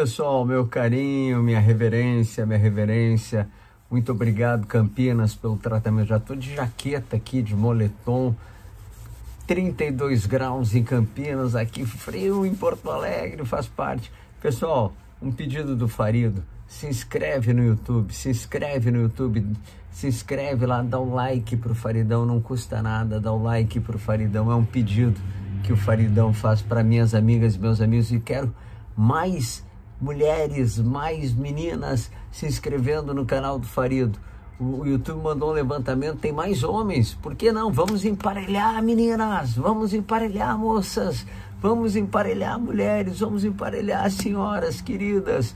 pessoal, meu carinho, minha reverência, minha reverência. Muito obrigado, Campinas, pelo tratamento. Já estou de jaqueta aqui, de moletom. 32 graus em Campinas, aqui frio em Porto Alegre, faz parte. Pessoal, um pedido do Farido. Se inscreve no YouTube, se inscreve no YouTube, se inscreve lá, dá um like para o Faridão, não custa nada, dá um like para o Faridão. É um pedido que o Faridão faz para minhas amigas e meus amigos e quero mais mulheres, mais meninas se inscrevendo no canal do Farido. O YouTube mandou um levantamento, tem mais homens. Por que não? Vamos emparelhar, meninas! Vamos emparelhar, moças! Vamos emparelhar, mulheres! Vamos emparelhar, senhoras queridas!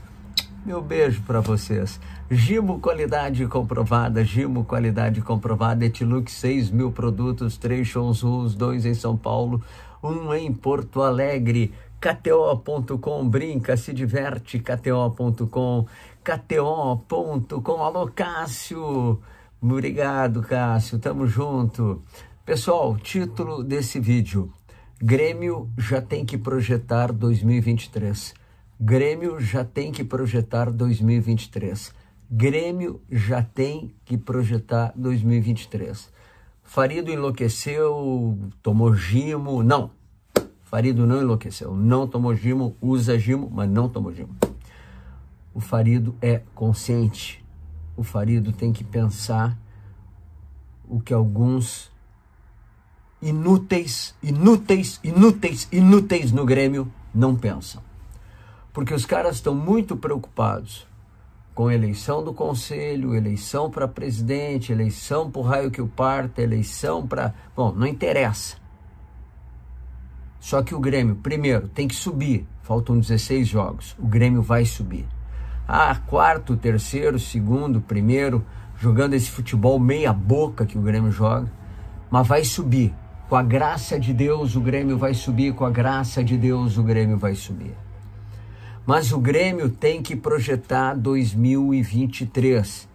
Meu beijo para vocês. Gimo qualidade comprovada, Gimo qualidade comprovada, Etilux 6 mil produtos, 3 shows, 2 em São Paulo, 1 um em Porto Alegre. KTO.com, brinca, se diverte, KTO.com, KTO.com, alô Cássio, obrigado Cássio, tamo junto. Pessoal, título desse vídeo, Grêmio já tem que projetar 2023, Grêmio já tem que projetar 2023, Grêmio já tem que projetar 2023. Farido enlouqueceu, tomou gimo, não, Farido não enlouqueceu, não tomou gimo, usa gimo, mas não tomou gimo. O Farido é consciente. O Farido tem que pensar o que alguns inúteis, inúteis, inúteis, inúteis no Grêmio não pensam. Porque os caras estão muito preocupados com eleição do conselho, eleição para presidente, eleição para o raio que o parta, eleição para. Bom, não interessa. Só que o Grêmio, primeiro, tem que subir. Faltam 16 jogos. O Grêmio vai subir. Ah, quarto, terceiro, segundo, primeiro, jogando esse futebol meia-boca que o Grêmio joga. Mas vai subir. Com a graça de Deus, o Grêmio vai subir. Com a graça de Deus, o Grêmio vai subir. Mas o Grêmio tem que projetar 2023,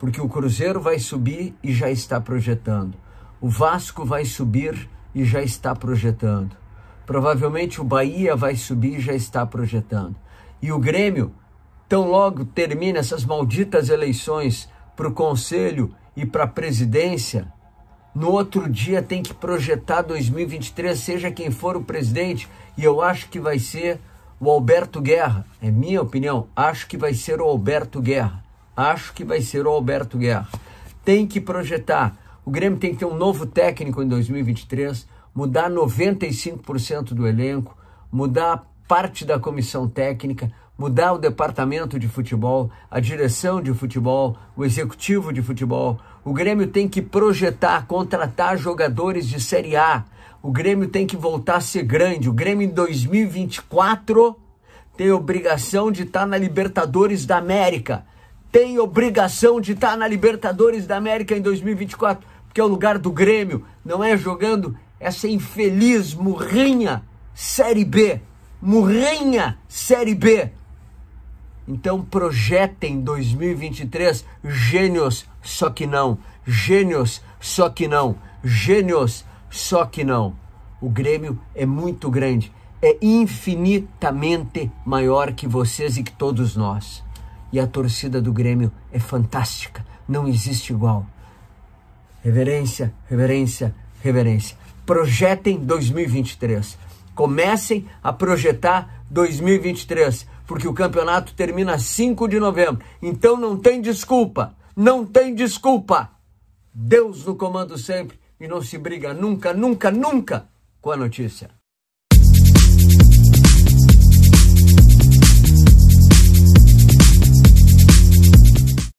porque o Cruzeiro vai subir e já está projetando. O Vasco vai subir e já está projetando. Provavelmente o Bahia vai subir, já está projetando. E o Grêmio, tão logo termina essas malditas eleições para o Conselho e para a presidência, no outro dia tem que projetar 2023, seja quem for o presidente, e eu acho que vai ser o Alberto Guerra. É minha opinião, acho que vai ser o Alberto Guerra. Acho que vai ser o Alberto Guerra. Tem que projetar. O Grêmio tem que ter um novo técnico em 2023 mudar 95% do elenco, mudar parte da comissão técnica, mudar o departamento de futebol, a direção de futebol, o executivo de futebol. O Grêmio tem que projetar, contratar jogadores de Série A. O Grêmio tem que voltar a ser grande. O Grêmio em 2024 tem obrigação de estar tá na Libertadores da América. Tem obrigação de estar tá na Libertadores da América em 2024, porque é o lugar do Grêmio, não é jogando essa infeliz murrinha Série B. Murrinha Série B. Então projetem 2023 gênios, só que não. Gênios, só que não. Gênios, só que não. O Grêmio é muito grande. É infinitamente maior que vocês e que todos nós. E a torcida do Grêmio é fantástica. Não existe igual. Reverência, reverência, reverência. Projetem 2023. Comecem a projetar 2023, porque o campeonato termina 5 de novembro. Então não tem desculpa, não tem desculpa. Deus no comando sempre e não se briga nunca, nunca, nunca com a notícia.